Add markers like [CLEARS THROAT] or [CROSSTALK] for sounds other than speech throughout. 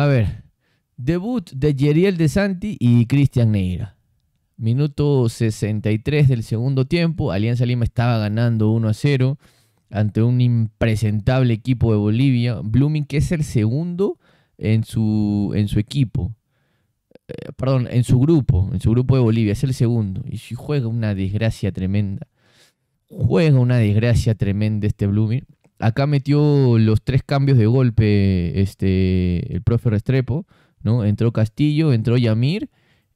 A ver, debut de Yeriel de Santi y Cristian Neira. Minuto 63 del segundo tiempo, Alianza Lima estaba ganando 1 a 0 ante un impresentable equipo de Bolivia, Blooming que es el segundo en su, en su equipo, eh, perdón, en su grupo, en su grupo de Bolivia, es el segundo, y juega una desgracia tremenda, juega una desgracia tremenda este Blooming, acá metió los tres cambios de golpe este, el profe Restrepo, ¿no? Entró Castillo, entró Yamir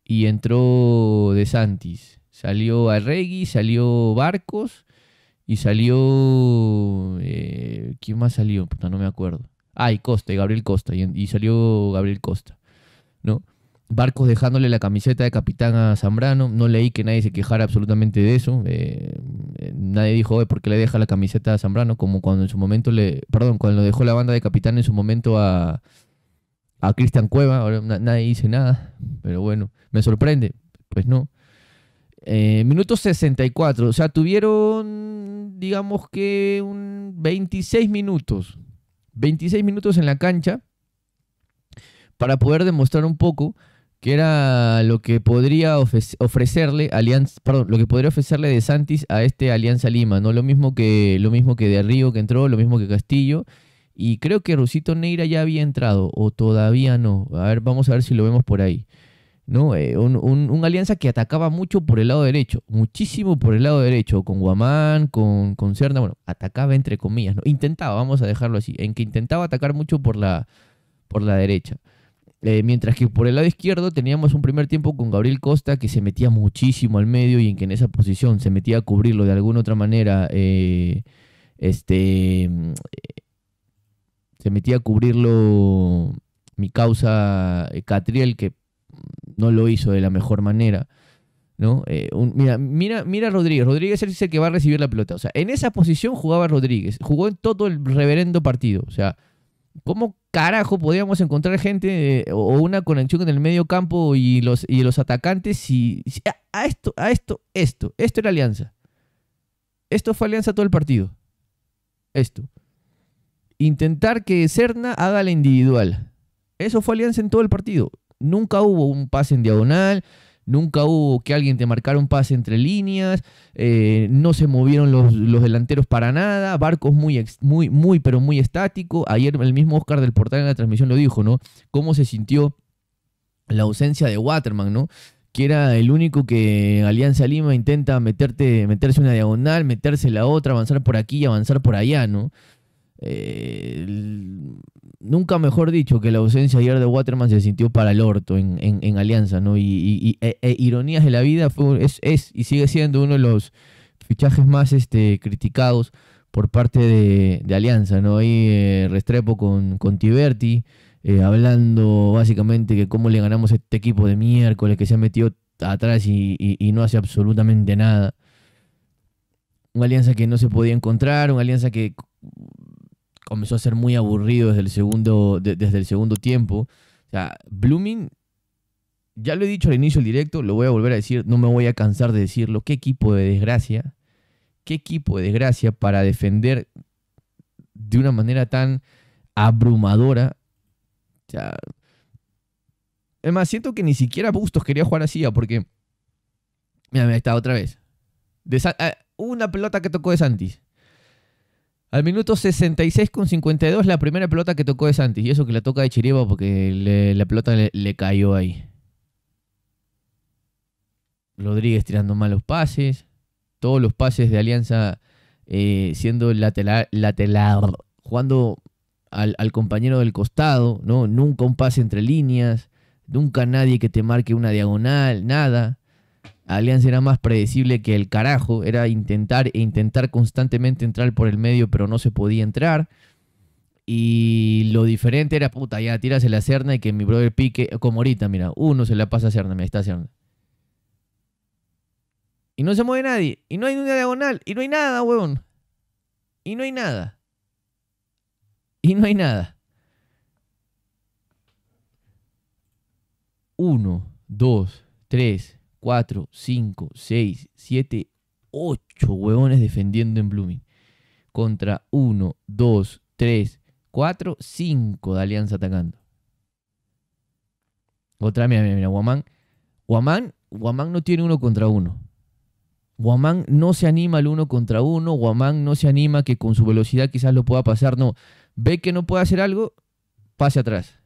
y entró De Santis. Salió Arregui, salió Barcos y salió... Eh, ¿Quién más salió? no me acuerdo. Ah, y Costa, y Gabriel Costa, y salió Gabriel Costa, ¿no? Barcos dejándole la camiseta de capitán a Zambrano. No leí que nadie se quejara absolutamente de eso. Eh, eh, nadie dijo, ¿por qué le deja la camiseta a Zambrano? Como cuando en su momento le. Perdón, cuando dejó la banda de capitán en su momento a. A Cristian Cueva. nadie dice nada. Pero bueno, me sorprende. Pues no. Minutos eh, minuto 64. O sea, tuvieron, digamos que, un 26 minutos. 26 minutos en la cancha. Para poder demostrar un poco que era lo que podría ofrecerle Alianza, perdón, lo que podría ofrecerle de Santis a este Alianza Lima, ¿no? Lo mismo que lo mismo que de Río que entró, lo mismo que Castillo y creo que Rusito Neira ya había entrado o todavía no. A ver, vamos a ver si lo vemos por ahí. ¿No? Eh, un, alianza que atacaba mucho por el lado derecho, muchísimo por el lado derecho, con Guamán, con, con Cerna, bueno, atacaba entre comillas, ¿no? Intentaba, vamos a dejarlo así, en que intentaba atacar mucho por la, por la derecha. Eh, mientras que por el lado izquierdo teníamos un primer tiempo con Gabriel Costa que se metía muchísimo al medio y en que en esa posición se metía a cubrirlo de alguna otra manera. Eh, este. se metía a cubrirlo mi causa eh, Catriel, que no lo hizo de la mejor manera. ¿no? mira, mira, mira Rodríguez. Rodríguez es el que va a recibir la pelota. O sea, en esa posición jugaba Rodríguez. Jugó en todo el reverendo partido. O sea, ¿cómo carajo podíamos encontrar gente eh, o una conexión en el medio campo y los, los atacantes? Y, a, esto, a esto, esto, esto era alianza. Esto fue alianza todo el partido. Esto. Intentar que Serna haga la individual. Eso fue alianza en todo el partido. Nunca hubo un pase en diagonal Nunca hubo que alguien te marcara un pase entre líneas, eh, no se movieron los, delanteros para nada, Barcos muy, muy, muy, pero muy estático. Ayer el mismo Oscar del Portal en la transmisión lo dijo, ¿no? Cómo se sintió la ausencia de Waterman, ¿no? Que era el único que Alianza Lima intenta meterte, meterse una diagonal, meterse la otra, avanzar por aquí y avanzar por allá, ¿no? Eh, nunca mejor dicho que la ausencia ayer de Waterman se sintió para el orto en, Alianza, ¿no? Y, e, e ironías de la vida es, y sigue siendo uno de los fichajes más este, criticados por parte de, Alianza, ¿no? Ahí eh, Restrepo con, con Tiberti, eh, hablando básicamente que cómo le ganamos a este equipo de miércoles que se ha metido atrás y, y no hace absolutamente nada. Una alianza que no se podía encontrar, una alianza que comenzó a ser muy aburrido desde el segundo, desde el segundo tiempo. O sea, Blooming, ya lo he dicho al inicio del directo, lo voy a volver a decir, no me voy a cansar de decirlo. Qué equipo de desgracia, qué equipo de desgracia para defender de una manera tan abrumadora. O sea, es más, siento que ni siquiera Bustos quería jugar así, porque. Mira, me ha está otra vez. De eh, Una pelota que tocó de Santis. Al minuto 66 con 52 la primera pelota que tocó es antes. Y eso que la toca de Chiriba porque la pelota le, cayó ahí. Rodríguez tirando malos pases. Todos los pases de Alianza eh, siendo lateral, jugando al, al, compañero del costado, ¿no? Nunca un pase entre líneas, nunca nadie que te marque una diagonal, nada. Alianza era más predecible que el carajo, era intentar e intentar constantemente entrar por el medio, pero no se podía entrar. Y lo diferente era, puta, ya tiras la Cerna y que mi brother pique, como ahorita, mira, uno se la pasa a Cerna, me está Cerna. Y no se mueve nadie, y no hay una diagonal, y no hay nada, weón Y no hay nada. Y no hay nada. Uno, dos, tres, 4, 5, 6, 7, 8 huevones defendiendo en Blooming. Contra 1, 2, 3, 4, 5 de Alianza atacando. Otra, mira, mira, mira, Guamán. Guamán, Guamán no tiene uno contra uno. Guamán no se anima al uno contra uno. Guamán no se anima que con su velocidad quizás lo pueda pasar. No, ve que no puede hacer algo, pase atrás.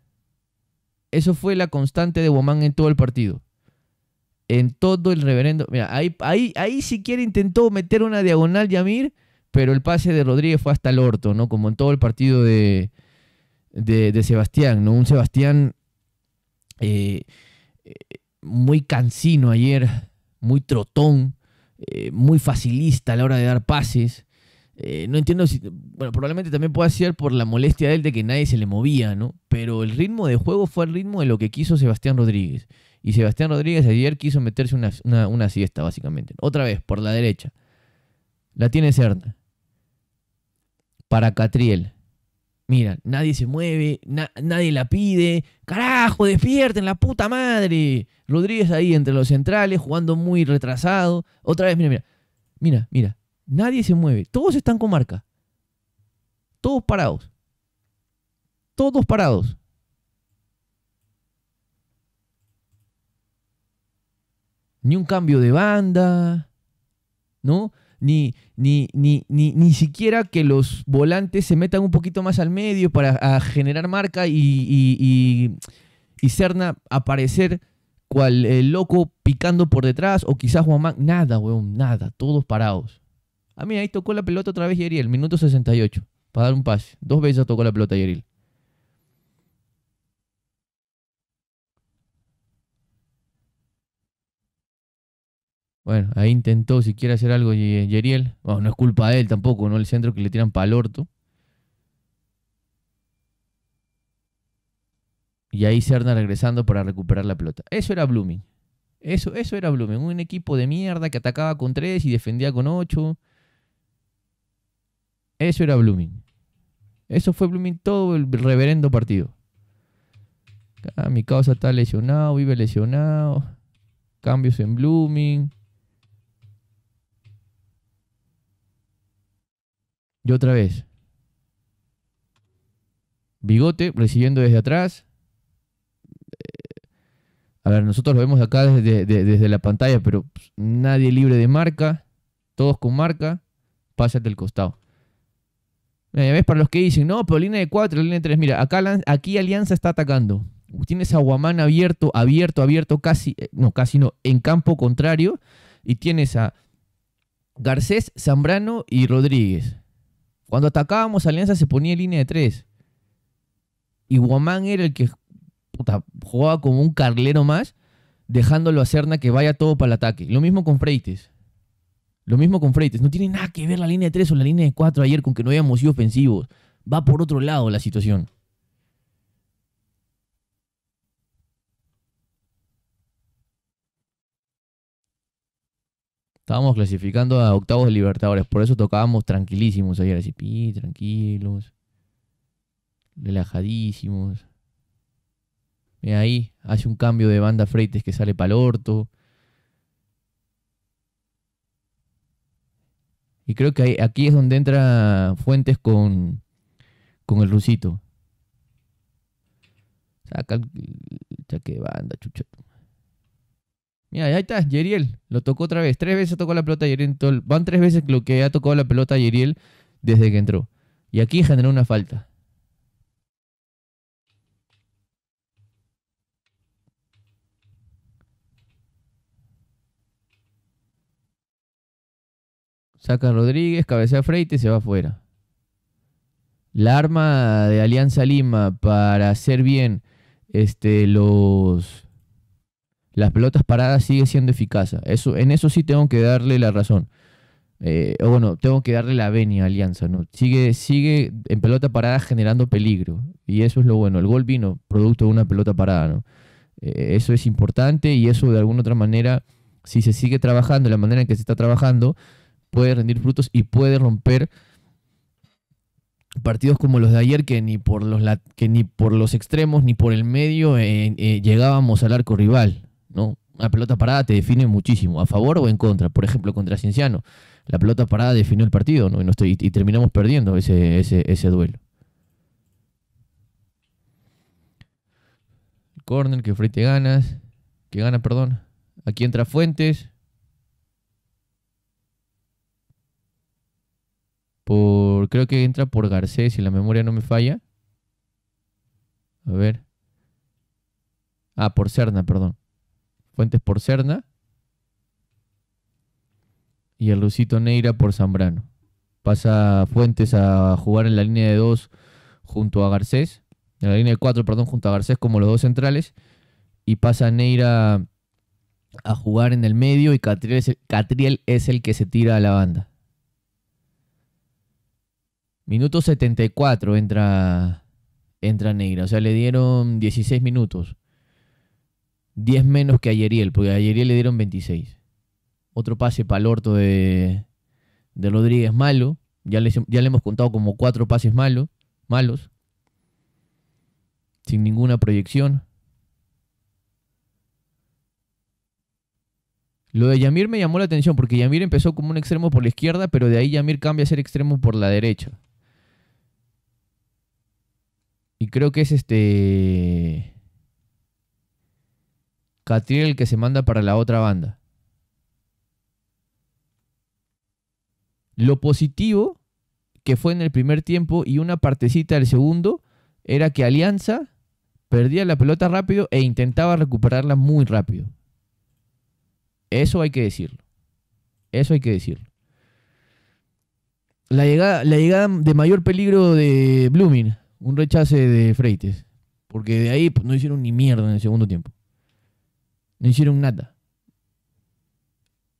Eso fue la constante de Guamán en todo el partido en todo el reverendo. Mira, ahí, ahí, siquiera intentó meter una diagonal Yamir, pero el pase de Rodríguez fue hasta el orto, ¿no? Como en todo el partido de, Sebastián, ¿no? Un Sebastián eh, eh, muy cansino ayer, muy trotón, eh, muy facilista a la hora de dar pases. Eh, no entiendo si. Bueno, probablemente también pueda ser por la molestia de él de que nadie se le movía, ¿no? Pero el ritmo de juego fue el ritmo de lo que quiso Sebastián Rodríguez. Y Sebastián Rodríguez ayer quiso meterse una, siesta, básicamente. Otra vez, por la derecha. La tiene Cerna. Para Catriel. Mira, nadie se mueve, nadie la pide. ¡Carajo, despierten la puta madre! Rodríguez ahí entre los centrales, jugando muy retrasado. Otra vez, mira, mira. Mira, mira. Nadie se mueve. Todos están con marca. Todos parados. Todos parados. Ni un cambio de banda, ¿no? Ni, ni, ni, ni, ni siquiera que los volantes se metan un poquito más al medio para generar marca y, y, y aparecer cual el eh, loco picando por detrás o quizás Juan Man. Nada, weón, nada. Todos parados. Ah, mira, ahí tocó la pelota otra vez Yeriel, minuto 68, para dar un pase. Dos veces tocó la pelota Yeriel. Bueno, ahí intentó si quiere hacer algo Yeriel. Bueno, no es culpa de él tampoco, ¿no? El centro que le tiran para el orto. Y ahí Cerna regresando para recuperar la pelota. Eso era Blooming. Eso, eso era Blooming. Un equipo de mierda que atacaba con tres y defendía con ocho. Eso era Blooming. Eso fue Blooming todo el reverendo partido. Ah, mi causa está lesionado, vive lesionado. Cambios en Blooming. Y otra vez. Bigote recibiendo desde atrás. Eh, a ver, nosotros lo vemos acá desde, desde la pantalla, pero nadie libre de marca. Todos con marca. Pásate del costado. Eh, ¿Ves? Para los que dicen, no, pero línea de 4, línea de 3. Mira, acá, aquí Alianza está atacando. Tienes a Guamán abierto, abierto, abierto, casi, eh, no, casi no, en campo contrario. Y tienes a Garcés, Zambrano y Rodríguez. Cuando atacábamos, Alianza se ponía en línea de 3. Y Guamán era el que jugaba como un carlero más, dejándolo a Cerna que vaya todo para el ataque. Lo mismo con Freites. Lo mismo con Freites. No tiene nada que ver la línea de 3 o la línea de 4 ayer con que no habíamos sido ofensivos. Va por otro lado la situación. Estábamos clasificando a octavos de Libertadores, por eso tocábamos tranquilísimos ayer, así, tranquilos, relajadísimos. Y ahí, hace un cambio de banda Freites que sale para el orto. Y creo que aquí es donde entra Fuentes con, el rusito. Saca el banda, chucho. Mira, ahí está, Yeriel. Lo tocó otra vez. Tres veces tocó la pelota Yeriel. Van tres veces lo que ha tocado la pelota Yeriel desde que entró. Y aquí generó una falta. Saca Rodríguez, cabecea Freite y se va afuera. La arma de Alianza Lima para hacer bien este, los, las pelotas paradas sigue siendo eficaz. Eso, en eso sí tengo que darle la razón. Eh, o bueno, tengo que darle la venia a Alianza, ¿no? Sigue, sigue en pelota parada generando peligro. Y eso es lo bueno. El gol vino producto de una pelota parada, ¿no? Eh, eso es importante y eso de alguna otra manera, si se sigue trabajando de la manera en que se está trabajando, puede rendir frutos y puede romper partidos como los de ayer que ni por los, que ni por los extremos ni por el medio eh, eh, llegábamos al arco rival, ¿no? La pelota parada te define muchísimo, a favor o en contra. Por ejemplo, contra Cienciano, la pelota parada definió el partido y, terminamos perdiendo ese, ese, ese duelo. Corner que Frey ganas, que gana, perdón. Aquí entra Fuentes, por creo que entra por Garcés, si la memoria no me falla. A ver. Ah, por Serna, perdón. Fuentes por Cerna. Y el Lucito Neira por Zambrano. Pasa Fuentes a jugar en la línea de dos junto a Garcés. En la línea de 4, perdón, junto a Garcés como los dos centrales. Y pasa Neira a jugar en el medio y Catriel Catriel es el que se tira a la banda. Minuto 74 entra, entra Negra. O sea, le dieron 16 minutos. 10 menos que a Yeriel, porque a Yeriel le dieron 26. Otro pase para el orto de, de Rodríguez malo. Ya, ya le hemos contado como cuatro pases malo, malos. Sin ninguna proyección. Lo de Yamir me llamó la atención porque Yamir empezó como un extremo por la izquierda, pero de ahí Yamir cambia a ser extremo por la derecha. Y creo que es este. Catriel el que se manda para la otra banda. Lo positivo que fue en el primer tiempo y una partecita del segundo era que Alianza perdía la pelota rápido e intentaba recuperarla muy rápido. Eso hay que decirlo. Eso hay que decirlo. La llegada, la llegada de mayor peligro de Blooming un rechace de Freites. Porque de ahí pues, no hicieron ni mierda en el segundo tiempo. No hicieron nada.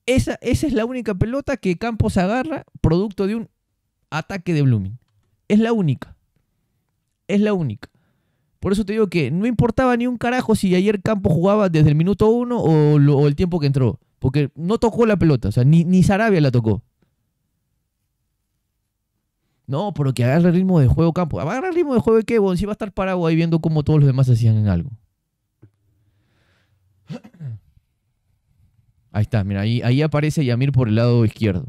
Esa, esa es la única pelota que Campos agarra producto de un ataque de Blooming. Es la única. Es la única. Por eso te digo que no importaba ni un carajo si ayer Campos jugaba desde el minuto uno o, el tiempo que entró. Porque no tocó la pelota. O sea, ni, ni Sarabia la tocó. No, pero que agarre el ritmo de juego campo. ¿Agarra el ritmo de juego de qué? Bueno, si va a estar parado ahí viendo cómo todos los demás hacían en algo. Ahí está, mira, ahí, aparece Yamir por el lado izquierdo.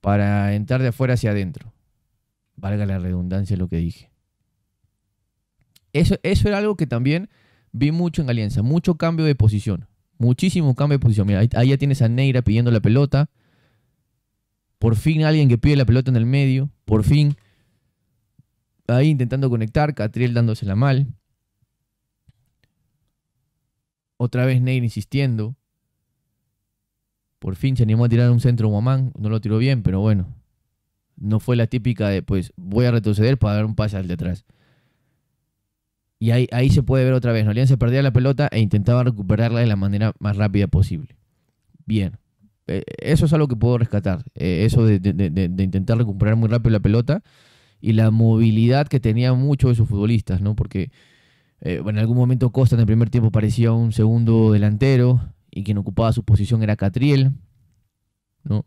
Para entrar de afuera hacia adentro. Valga la redundancia lo que dije. Eso, eso era algo que también vi mucho en Alianza. Mucho cambio de posición. Muchísimo cambio de posición. Mira, ahí, ahí ya tienes a Neira pidiendo la pelota. Por fin alguien que pide la pelota en el medio. Por fin. Ahí intentando conectar. Catriel dándosela mal. Otra vez Ney insistiendo. Por fin se animó a tirar un centro Guamán. No lo tiró bien, pero bueno. No fue la típica de, pues, voy a retroceder para dar un pase al detrás. Y ahí, ahí se puede ver otra vez. Nolian se perdía la pelota e intentaba recuperarla de la manera más rápida posible. Bien, eh, eso es algo que puedo rescatar, eh, eso de, intentar recuperar muy rápido la pelota y la movilidad que tenían muchos de sus futbolistas, ¿no? Porque eh, en algún momento Costa en el primer tiempo parecía un segundo delantero y quien ocupaba su posición era Catriel, ¿no?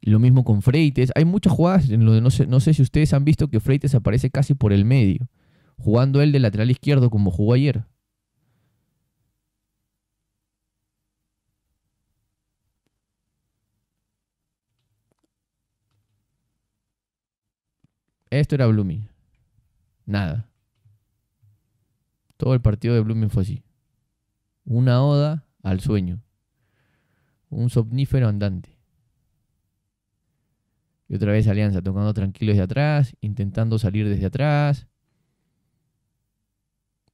Lo mismo con Freites. Hay muchas jugadas en no sé, no sé si ustedes han visto que Freites aparece casi por el medio, jugando él de lateral izquierdo como jugó ayer. Esto era Blooming. Nada. Todo el partido de Blooming fue así. Una oda al sueño. Un somnífero andante. Y otra vez Alianza tocando tranquilo desde atrás, intentando salir desde atrás.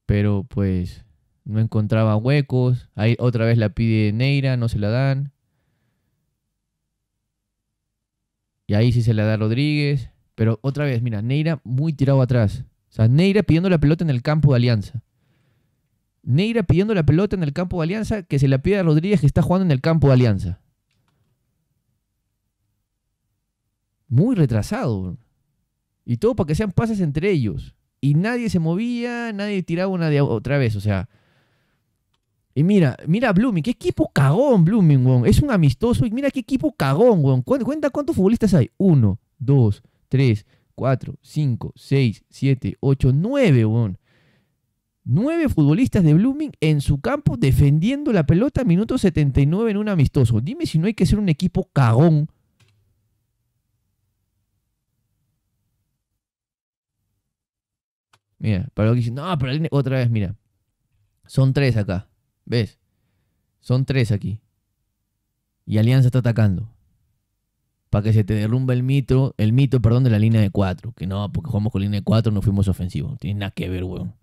Pero pues no encontraba huecos. Ahí otra vez la pide Neira, no se la dan. Y ahí sí se la da Rodríguez. Pero otra vez, mira, Neira muy tirado atrás. O sea, Neira pidiendo la pelota en el campo de Alianza. Neira pidiendo la pelota en el campo de Alianza que se la pide a Rodríguez que está jugando en el campo de Alianza. Muy retrasado. Y todo para que sean pases entre ellos. Y nadie se movía, nadie tiraba una de otra vez. O sea. Y mira, mira Blooming, qué equipo cagón Blooming, weón. Es un amistoso y mira qué equipo cagón, weón. Cuenta cuántos futbolistas hay. Uno, dos, 3, 4, 5, 6, 7, 8, 9, weón. 9 futbolistas de Blooming en su campo defendiendo la pelota minuto 79 en un amistoso. Dime si no hay que ser un equipo cagón. Mira, para lo que no, pero otra vez, mira. Son tres acá, ¿ves? Son tres aquí. Y Alianza está atacando para que se te derrumba el mito, el mito, perdón, de la línea de cuatro. Que no, porque jugamos con línea de cuatro, no fuimos ofensivos. No tiene nada que ver, weón.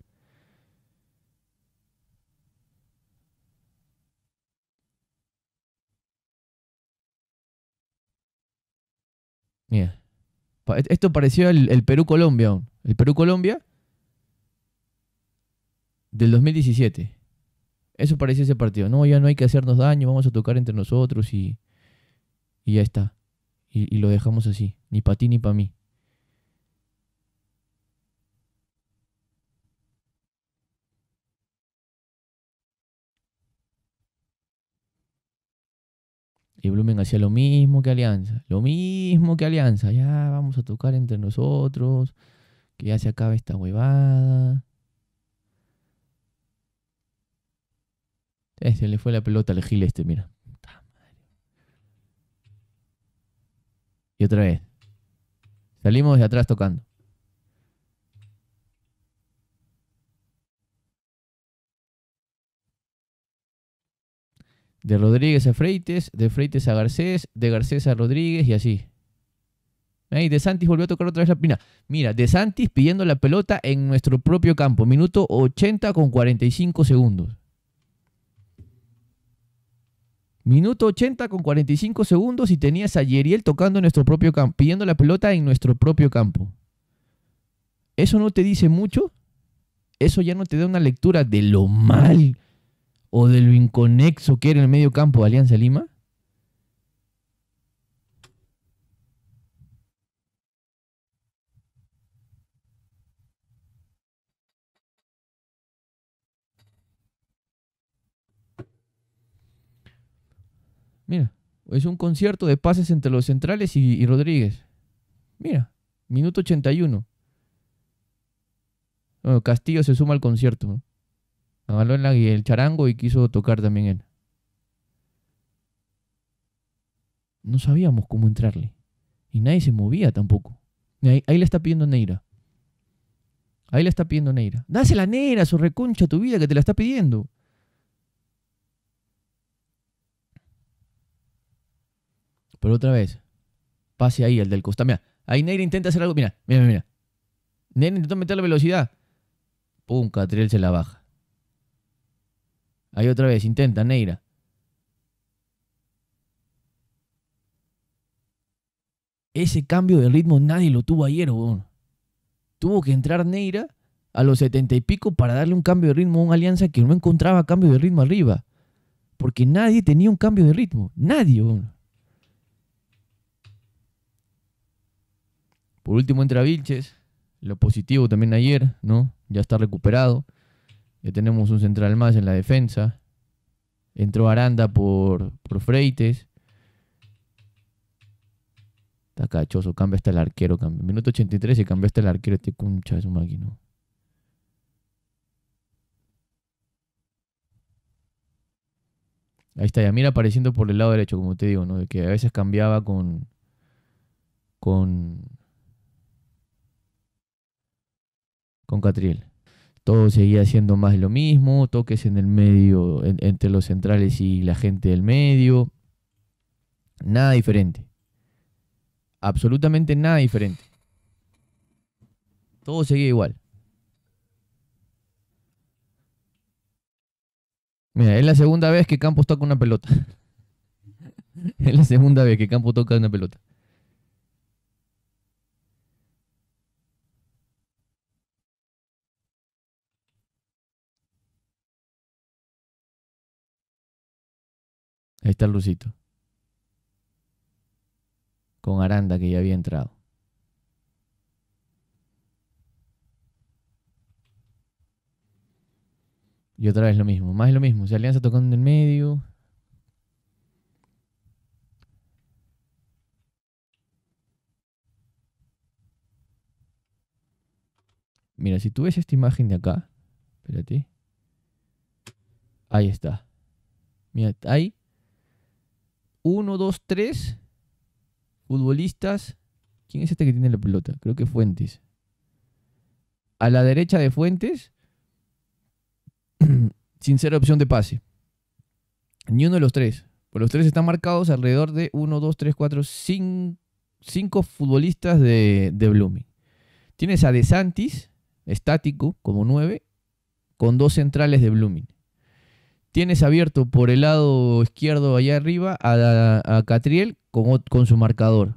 Mira. E, esto pareció el, Perú-Colombia. El Perú-Colombia del 2017. Eso pareció ese partido. No, ya no hay que hacernos daño, vamos a tocar entre nosotros y ya está y, lo dejamos así, ni para ti ni para mí. Y Blumen hacía lo mismo que Alianza, lo mismo que Alianza. Ya vamos a tocar entre nosotros, que ya se acabe esta huevada. Este le fue la pelota al Gil este, mira. Y otra vez. Salimos de atrás tocando. De Rodríguez a Freites, de Freites a Garcés, de Garcés a Rodríguez y así. De Santis volvió a tocar otra vez la pina. Mira, De Santis pidiendo la pelota en nuestro propio campo. Minuto 80 con 45 segundos. Minuto 80 con 45 segundos y tenías a Yeriel tocando en nuestro propio campo, pidiendo la pelota en nuestro propio campo. ¿Eso no te dice mucho? ¿Eso ya no te da una lectura de lo mal o de lo inconexo que era el medio campo de Alianza Lima? Mira, es un concierto de pases entre los centrales y, Rodríguez. Mira, minuto 81. Bueno, Castillo se suma al concierto. ¿no? Avaló en la, el charango y quiso tocar también él. No sabíamos cómo entrarle. Y nadie se movía tampoco. Ahí, le está pidiendo Neira. Ahí le está pidiendo Neira. Dásela Neira, su reconcha tu vida que te la está pidiendo. Pero otra vez, pase ahí, el del costado. Mira, ahí Neira intenta hacer algo. Mira, mira, mira. Neira intentó meter la velocidad. Pum, Catriel se la baja. Ahí otra vez, intenta Neira. Ese cambio de ritmo nadie lo tuvo ayer, weón. Tuvo que entrar Neira a los setenta y pico para darle un cambio de ritmo a una alianza que no encontraba cambio de ritmo arriba. Porque nadie tenía un cambio de ritmo. Nadie, weón. Por último entra Vilches, lo positivo también ayer, ¿no? Ya está recuperado. Ya tenemos un central más en la defensa. Entró Aranda por, por Freites. Está cachoso, cambia hasta el arquero. Cambia. Minuto 83 y cambió hasta el arquero. Este concha es un máquina. Ahí está Yamir apareciendo por el lado derecho, como te digo, ¿no? De que a veces cambiaba con. con con Catriel. Todo seguía siendo más lo mismo, toques en el medio, entre los centrales y la gente del medio. Nada diferente. Absolutamente nada diferente. Todo seguía igual. Mira, es la segunda vez que Campos toca una pelota. [LAUGHS] es la segunda vez que Campos toca una pelota. Ahí está Lucito. Con Aranda que ya había entrado. Y otra vez lo mismo, más lo mismo. Se Alianza tocando en el medio. Mira, si tú ves esta imagen de acá, espérate. Ahí está. Mira, ahí 1, 2, 3 futbolistas. ¿Quién es este que tiene la pelota? Creo que Fuentes. A la derecha de Fuentes, [CLEARS THROAT] sin ser opción de pase. Ni uno de los tres. Por pues los tres están marcados alrededor de 1, 2, 3, 4, 5, futbolistas de, de Blooming. Tienes a De Santis, estático, como 9, con dos centrales de Blooming. Tienes abierto por el lado izquierdo allá arriba a, Catriel con, su marcador.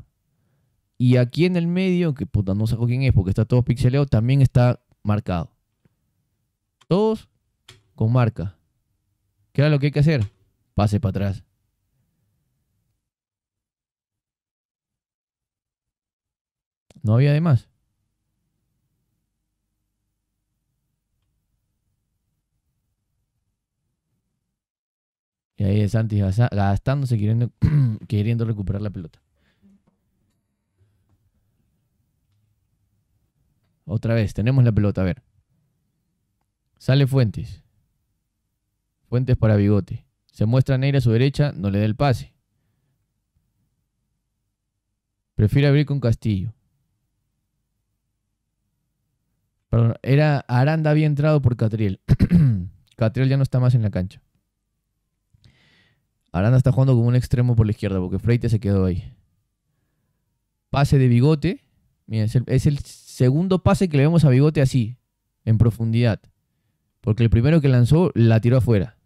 Y aquí en el medio, que puta, no saco quién es porque está todo pixeleado, también está marcado. Todos con marca. ¿Qué era lo que hay que hacer? Pase para atrás. No había de más. Santis Santi gastándose, [CLEARS THROAT] queriendo, recuperar la pelota. Otra vez, tenemos la pelota, a ver. Sale Fuentes. Fuentes para Bigote. Se muestra Neira a su derecha, no le da el pase. Prefiere abrir con Castillo. Perdón, era Aranda había entrado por Catriel. [CLEARS THROAT] Catriel ya no está más en la cancha. Aranda está jugando como un extremo por la izquierda porque Freite se quedó ahí. Pase de Bigote. es el, segundo pase que le vemos a Bigote así, en profundidad. Porque el primero que lanzó la tiró afuera.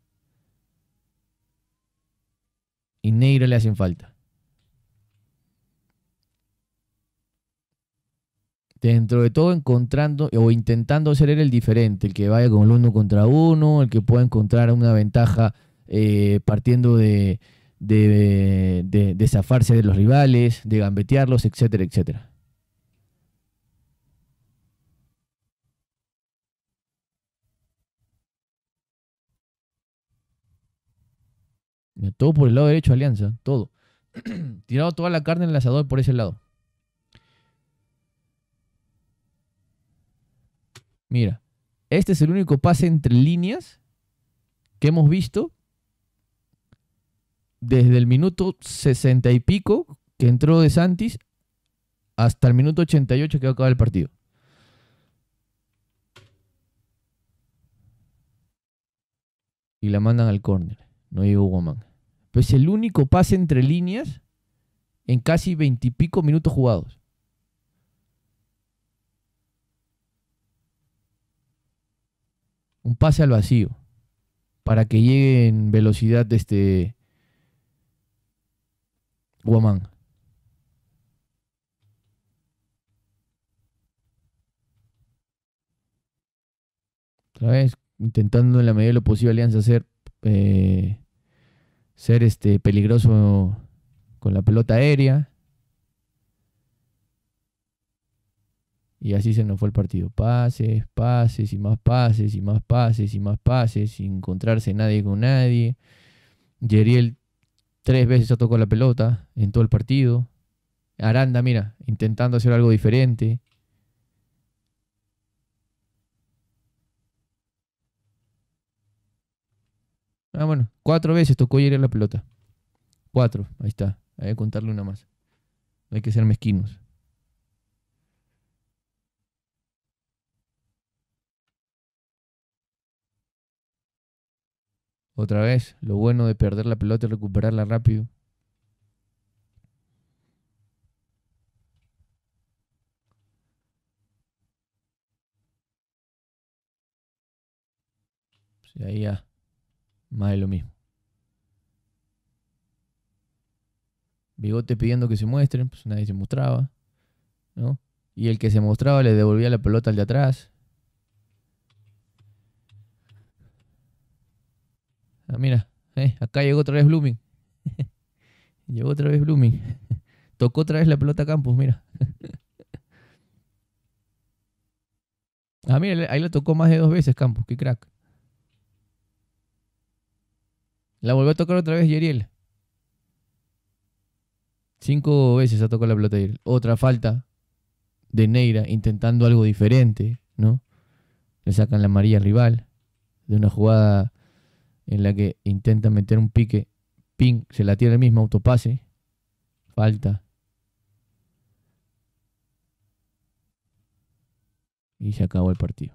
Y Neira le hacen falta. Dentro de todo, encontrando o intentando ser el diferente, el que vaya con el uno contra uno, el que pueda encontrar una ventaja eh, partiendo de, de, de, zafarse de los rivales, de gambetearlos, etcétera, etcétera. Todo por el lado derecho, Alianza, todo. [CLEARS THROAT] Tirado toda la carne en el asador por ese lado. Mira, este es el único pase entre líneas que hemos visto desde el minuto sesenta y pico que entró de Santis hasta el minuto 88 que va a acabar el partido. Y la mandan al córner. No llegó Guamán. Pues el único pase entre líneas en casi veintipico minutos jugados. Un pase al vacío. Para que llegue en velocidad de este Woman. Otra vez, intentando en la medida de lo posible Alianza ser, eh, ser este, peligroso con la pelota aérea. Y así se nos fue el partido. Pases, pases y más pases y más pases y más pases sin encontrarse nadie con nadie. Yeriel Tres veces ha tocado la pelota en todo el partido. Aranda, mira, intentando hacer algo diferente. Ah, bueno, cuatro veces tocó ayer la pelota. Cuatro, ahí está. Hay que contarle una más. hay que ser mezquinos. Otra vez, lo bueno de perder la pelota y recuperarla rápido. Y ahí ya, más de lo mismo. Bigote pidiendo que se muestren, pues nadie se mostraba, ¿no? Y el que se mostraba le devolvía la pelota al de atrás. Ah, mira, eh, acá llegó otra vez Blooming. [LAUGHS] llegó otra vez Blooming. [LAUGHS] Tocó otra vez la pelota Campos, mira. [LAUGHS] ah, mira, ahí la tocó más de dos veces Campos, qué crack. La volvió a tocar otra vez Yeriel. Cinco veces ha tocado la pelota Yeriel. Otra falta de Neira intentando algo diferente, ¿no? Le sacan la amarilla rival de una jugada en la que intenta meter un pique, ping, se la tira el mismo, autopase, falta. Y se acabó el partido.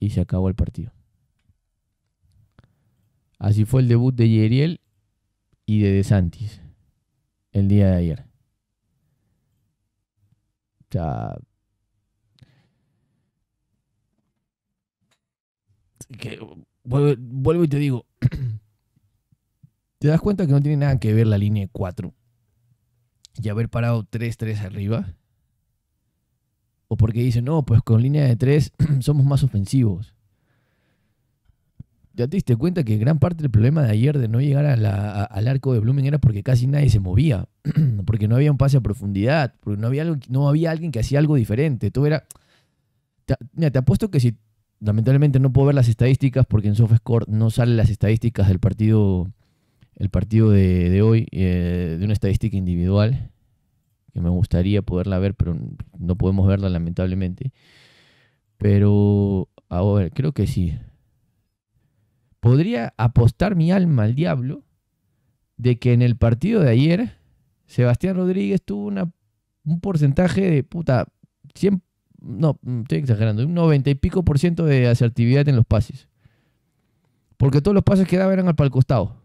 Y se acabó el partido. Así fue el debut de Yeriel y de Santis. el día de ayer. O que, vuelvo, y te digo, [CLEARS THROAT] te das cuenta que no tiene nada que ver la línea 4 y haber parado 3-3 arriba. O porque dicen, no, pues con línea de 3 [CLEARS THROAT] somos más ofensivos. Ya te diste cuenta que gran parte del problema de ayer de no llegar al arco de Blumen era porque casi nadie se movía, [CLEARS THROAT] porque no había un pase a profundidad, porque no había, no había alguien que hacía algo diferente. Tú era. mira, te apuesto que si lamentablemente no puedo ver las estadísticas porque en SofaScore no salen las estadísticas del partido, el partido de, hoy, eh, de una estadística individual, que me gustaría poderla ver, pero no podemos verla lamentablemente. Pero, a ver, creo que sí. Podría apostar mi alma al diablo de que en el partido de ayer Sebastián Rodríguez tuvo un porcentaje de puta 100, no, estoy exagerando, un 90 y pico por ciento de asertividad en los pases. Porque todos los pases que daba eran al para costado.